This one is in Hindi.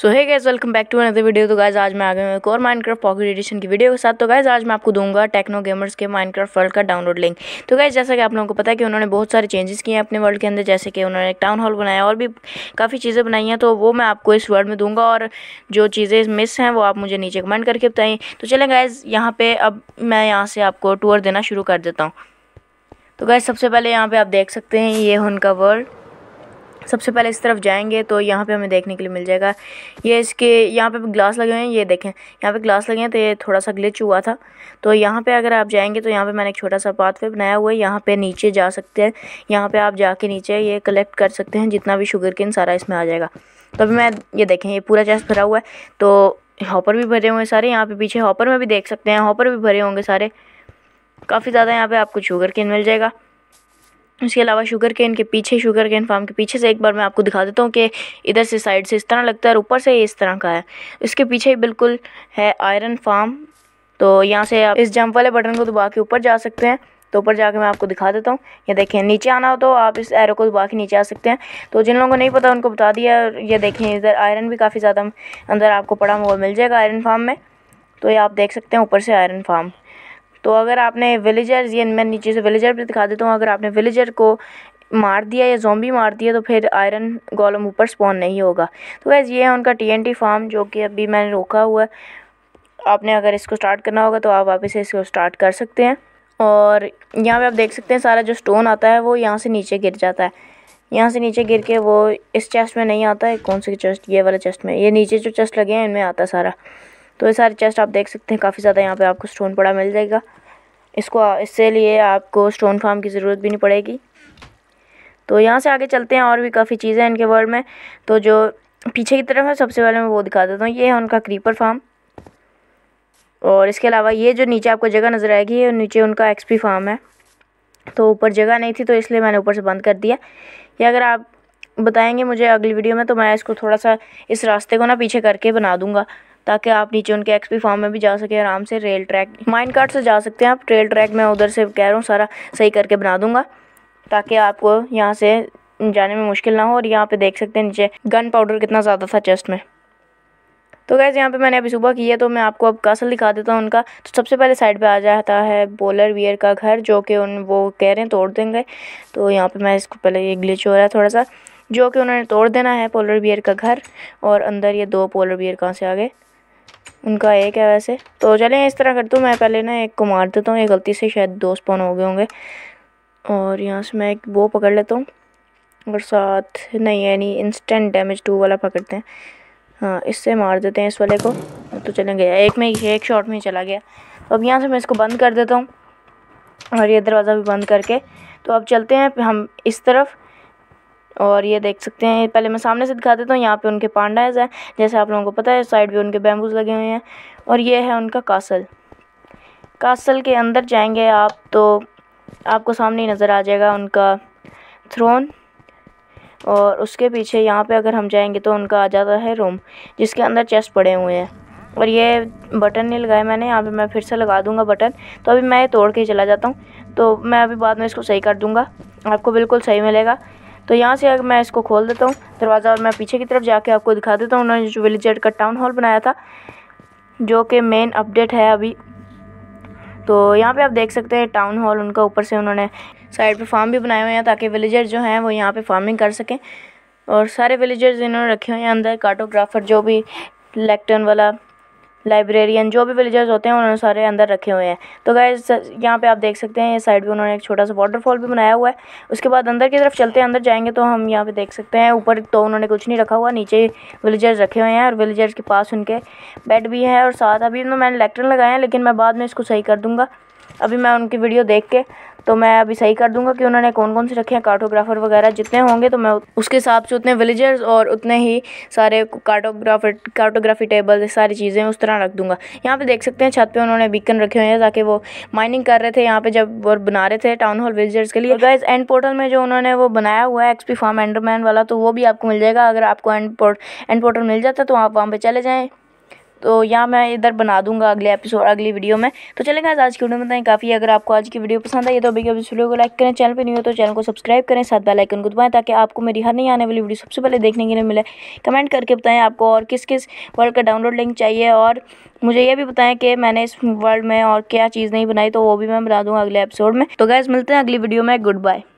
सो है guys welcome back to another video तो गाइज आज मैं आ गया हूँ एक और माइनक्राफ्ट पॉकेट एडिशन की वीडियो के साथ तो गाइज आज मैं आपको दूंगा टेक्नो गेमर्स के माइनक्राफ्ट वर्ल्ड का डाउनलोड लिंक तो गाइज जैसा कि आप लोगों को पता है कि उन्होंने बहुत सारे चेंजेस किए हैं अपने वर्ल्ड के अंदर जैसे कि उन्होंने एक टाउन हॉल बनाया और भी काफ़ी चीज़ें बनाई हैं तो वो मैं आपको इस वर्ल्ड में दूंगा और जो चीज़ें मिस हैं वो आप मुझे नीचे कमेंट करके बताएँ तो चलें गाइज यहाँ पर अब मैं यहाँ से आपको टूर देना शुरू कर देता हूँ तो गाइज सबसे पहले यहाँ पर आप देख सकते हैं ये उनका वर्ल्ड सबसे पहले इस तरफ जाएंगे तो यहाँ पे हमें देखने के लिए मिल जाएगा ये इसके यहाँ पे ग्लास लगे हुए हैं ये देखें यहाँ पे ग्लास लगे हैं तो ये थोड़ा सा ग्लिच हुआ था तो यहाँ पे अगर आप जाएंगे तो यहाँ पे मैंने एक छोटा सा पाथवे बनाया हुआ है यहाँ पे नीचे जा सकते हैं यहाँ पे आप जाके नीचे ये कलेक्ट कर सकते हैं जितना भी शुगर किन सारा इसमें आ जाएगा तो अभी मैं ये देखें ये पूरा चेस्ट भरा हुआ है तो हॉपर भी भरे हुए हैं सारे यहाँ पे पीछे हॉपर में भी देख सकते हैं हॉपर भी भरे होंगे सारे काफ़ी ज़्यादा यहाँ पे आपको शुगर किन मिल जाएगा उसके अलावा शुगर केन के पीछे शुगर केन फार्म के पीछे से एक बार मैं आपको दिखा देता हूँ कि इधर से साइड से इस तरह लगता है और ऊपर से इस तरह का है इसके पीछे बिल्कुल है आयरन फार्म तो यहाँ से आप इस जंप वाले बटन को दबा के ऊपर जा सकते हैं तो ऊपर जाके मैं आपको दिखा देता हूँ ये देखें नीचे आना हो तो आप इस एरो को दबा के नीचे आ सकते हैं तो जिन लोगों को नहीं पता उनको बता दिया और ये देखें इधर आयरन भी काफ़ी ज़्यादा अंदर आपको पड़ा हुआ मिल जाएगा आयरन फार्म में तो ये आप देख सकते हैं ऊपर से आयरन फार्म तो अगर आपने विलेजर ये मैं नीचे से विलेजर भी दिखा देता हूँ अगर आपने विलेजर को मार दिया या जोम्बी मार दिया तो फिर आयरन गोलम ऊपर स्पॉन नहीं होगा तो वैसे ये है उनका टी फार्म जो कि अभी मैंने रोका हुआ है आपने अगर इसको स्टार्ट करना होगा तो आप वापस इसको स्टार्ट कर सकते हैं और यहाँ पे आप देख सकते हैं सारा जो स्टोन आता है वो यहाँ से नीचे गिर जाता है यहाँ से नीचे गिर के वो इस चेस्ट में नहीं आता है कौन से चेस्ट ये वाला चेस्ट में ये नीचे जो चेस्ट लगे हैं इनमें आता है सारा तो ये सारे चेस्ट आप देख सकते हैं काफ़ी ज़्यादा यहाँ पे आपको स्टोन पड़ा मिल जाएगा इसको इससे लिए आपको स्टोन फार्म की ज़रूरत भी नहीं पड़ेगी तो यहाँ से आगे चलते हैं और भी काफ़ी चीज़ें इनके वर्ल्ड में तो जो पीछे की तरफ है सबसे पहले मैं वो दिखा देता हूँ ये है उनका क्रीपर फार्म और इसके अलावा ये जो नीचे आपको जगह नज़र आएगी ये नीचे उनका एक्सपी फार्म है तो ऊपर जगह नहीं थी तो इसलिए मैंने ऊपर से बंद कर दिया या अगर आप बताएंगे मुझे अगली वीडियो में तो मैं इसको थोड़ा सा इस रास्ते को ना पीछे करके बना दूँगा ताकि आप नीचे उनके एक्सपी फॉर्म में भी जा सके आराम से रेल ट्रैक माइंड कार्ड से जा सकते हैं आप रेल ट्रैक मैं उधर से कह रहा हूँ सारा सही करके बना दूंगा ताकि आपको यहाँ से जाने में मुश्किल ना हो और यहाँ पे देख सकते हैं नीचे गन पाउडर कितना ज़्यादा था चेस्ट में तो गैस यहाँ पे मैंने अभी सुबह की है तो मैं आपको अब कासल दिखा देता हूँ उनका तो सबसे पहले साइड पे आ जाता है बॉलर वियर का घर जो कि उन वो कह रहे हैं तोड़ देंगे तो यहाँ पे मैं इसको पहले ये ग्लिच हो रहा है थोड़ा सा जो कि उन्होंने तोड़ देना है पोलर बियर का घर और अंदर ये दो पोलर बियर कहाँ से आ गए उनका एक है वैसे तो चलें इस तरह करता हूँ मैं पहले ना एक को मार देता हूँ ये गलती से शायद दो स्पॉन हो गए होंगे और यहाँ से मैं एक वो पकड़ लेता हूँ और साथ नहीं यानी इंस्टेंट डैमेज टू वाला पकड़ते हैं हाँ इससे मार देते हैं इस वाले को तो चले गया एक में एक शॉट में चला गया तो अब यहाँ से मैं इसको बंद कर देता हूँ और ये दरवाज़ा भी बंद करके तो अब चलते हैं हम इस तरफ और ये देख सकते हैं पहले मैं सामने से दिखा देता हूँ यहाँ पे उनके पांडाज हैं जैसे आप लोगों को पता है साइड भी उनके बैम्बूज लगे हुए हैं और ये है उनका कासल कासल के अंदर जाएंगे आप तो आपको सामने ही नज़र आ जाएगा उनका थ्रोन और उसके पीछे यहाँ पे अगर हम जाएंगे तो उनका आ जाता है रूम जिसके अंदर चेस्ट पड़े हुए हैं और ये बटन नहीं लगाया मैंने यहाँ पे मैं फिर से लगा दूंगा बटन तो अभी मैं तोड़ के चला जाता हूँ तो मैं अभी बाद में इसको सही कर दूँगा आपको बिल्कुल सही मिलेगा तो यहाँ से अगर मैं इसको खोल देता हूँ दरवाज़ा और मैं पीछे की तरफ जाके आपको दिखा देता हूँ उन्होंने जो विलेजर का टाउन हॉल बनाया था जो कि मेन अपडेट है अभी तो यहाँ पे आप देख सकते हैं टाउन हॉल उनका ऊपर से उन्होंने साइड पे फार्म भी बनाए हुए हैं ताकि विलेजर जो हैं वो यहाँ पे फार्मिंग कर सकें और सारे विलेजर्स इन्होंने रखे हुए हैं अंदर कार्टोग्राफर जो भी लेक्टन वाला लाइब्रेरियन जो भी विलेजर्स होते हैं उन्होंने सारे अंदर रखे हुए हैं तो गाय यहाँ पे आप देख सकते हैं साइड पे उन्होंने एक छोटा सा वाटरफॉल भी बनाया हुआ है उसके बाद अंदर की तरफ चलते हैं अंदर जाएंगे तो हम यहाँ पे देख सकते हैं ऊपर तो उन्होंने कुछ नहीं रखा हुआ नीचे विलेजर्स रखे हुए हैं और विलेजर्स के पास उनके बेड भी हैं और साथ अभी तो मैंने इलेक्ट्रिन लगाए हैं लेकिन मैं बाद में इसको सही कर दूँगा अभी मैं उनकी वीडियो देख के तो मैं अभी सही कर दूंगा कि उन्होंने कौन कौन से रखे हैं कार्टोग्राफर वगैरह जितने होंगे तो मैं उसके हिसाब से उतने विलेजर्स और उतने ही सारे कार्टोग्राफर कार्टोग्राफी टेबल सारी चीज़ें उस तरह रख दूंगा यहाँ पे देख सकते हैं छत पे उन्होंने बीकन रखे हुए हैं ताकि वो माइनिंग कर रहे थे यहाँ पर जब वो बना रहे थे टाउन हॉल विलेजर्स के लिए गाइज एंड पोर्टल में जो उन्होंने वो बनाया हुआ है एक्सपी फार्म एंडरमैन वाला तो वो भी आपको मिल जाएगा अगर आपको एंड एंड पोर्टल मिल जाता तो आप वहाँ पर चले जाएँ तो या मैं इधर बना दूंगा अगले एपिसोड अगली वीडियो में तो चलेंगे आज आज की वीडियो में बताएं काफ़ी अगर आपको आज की वीडियो पसंद आई तो अभी अभी वीडियो को लाइक करें चैनल पर नहीं हो तो चैनल को सब्सक्राइब करें साथ बेल आइकन को दबाएं ताकि आपको मेरी हर नहीं आने वाली वीडियो सबसे पहले देखने के लिए मिले कमेंट करके बताएं आपको और किस किस वर्ल्ड का डाउनलोड लिंक चाहिए और मुझे ये भी बताएं कि मैंने इस वर्ल्ड में और क्या चीज़ नहीं बनाई तो वो भी मैं बना दूँगा अगले एपिसोड में तो गैस मिलते हैं अगली वीडियो में गुड बाय